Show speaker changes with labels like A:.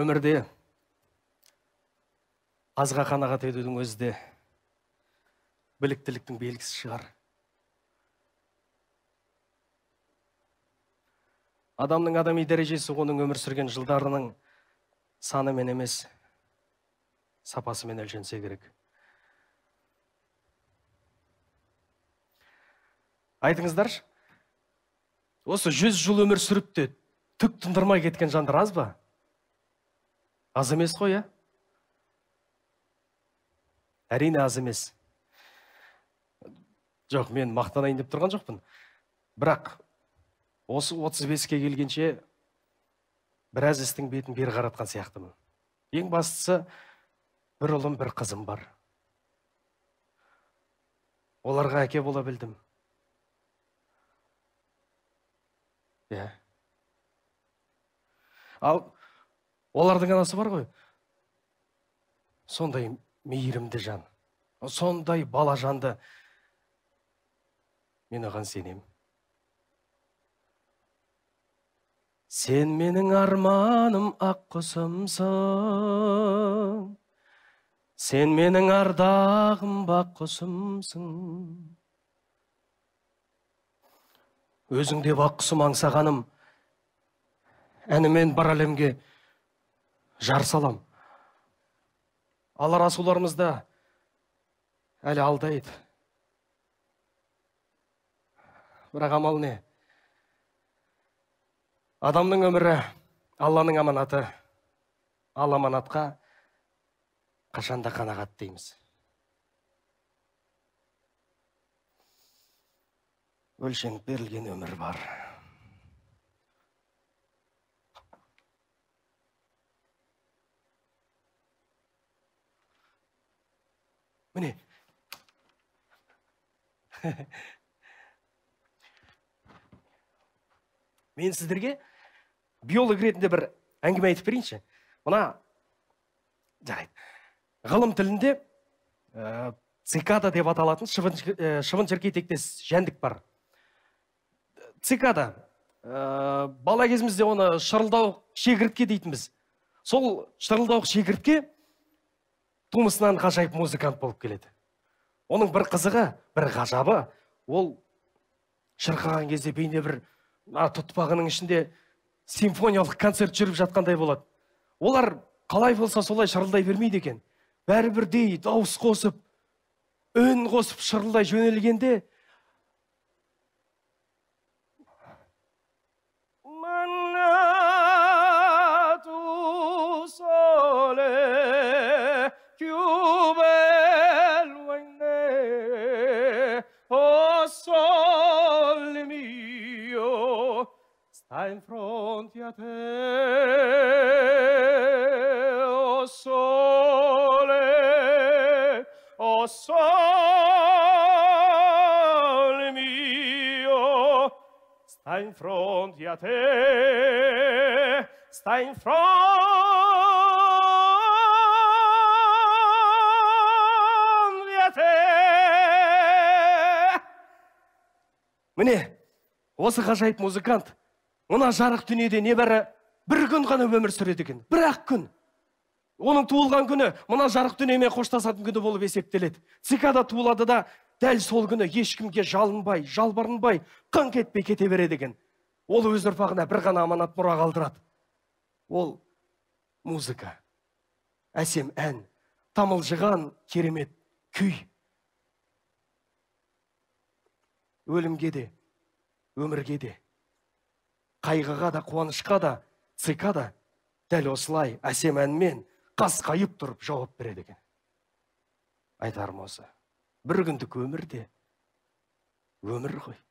A: өмірде азға қанағат етудің өзі де біліктіліктің белгісі шығар адамның адами дәрежесі оның өмір сүрген жылдарының санымен емес сапасымен өлшенсе керек айтыңыздаршы осы жүз жыл өмір сүріп те түк тындырмай кеткен жандар аз ба аз емес қой иә әрине аз емес жоқ мен мақтанайын деп тұрған жоқпын бірақ осы 35-ке келгенше біраз істің бетін бері қаратқан сияқтымын ең бастысы бір ұлым бір қызым бар оларға әке бола білдім иә ал олардың анасы бар ғой сондай мейірімді жан сондай бала жанды мен оған сенем. сен менің арманым ақ құсымсың сен менің ардағым бақ құсымсың өзің құсым аңсағаным әнімен бар әлемге жар салам алла расуларымыз әлі алдайды бірақ амал не адамның өмірі алланың аманаты ал аманатқа қашанда қанағат дейміз өлшеніп берілген өмір бар міне мен сіздерге биолог ретінде бір әңгіме айтып берейінші мына жарайды ғылым тілінде цикада деп аталатын шыбын, ә, шыбын шіркей тектес жәндік бар цикада бала кезімізде оны шырылдауық шегіртке дейтінбіз сол шырылдауық шегіртке тумысынан ғажайып музыкант болып келеді оның бір қызығы бір ғажабы ол шырқаған кезде бейне бір тұтпағының ішінде симфониялық концерт жүріп жатқандай болады олар қалай болса солай шырылдай бермейді екен бәрі бірдей дауыс қосып үн қосып шырылдай жөнелгенде
B: Ein Front ja te, o sole, o sole mio, sta in fronte a te, sta in fronte a te.
A: Міне, осы ғажайып музыкант мына жарық дүниеде небәрі бір күн ғана өмір сүреді екен бір ақ күн оның туылған күні мына жарық дүниемен қоштасатын күні болып есептеледі цикада туылады да дәл сол күні ешкімге жалынбай жалбарынбай қыңқ етпей кете береді екен ол өз ұрпағына бір ғана аманат мұра қалдырады ол музыка әсем ән тамылжыған керемет күй өлімге де өмірге де қайғыға да қуанышқа да цк да дәл осылай әсем әнмен қасқайып тұрып жауап береді екен айтарым осы бір күндік өмір де өмір ғой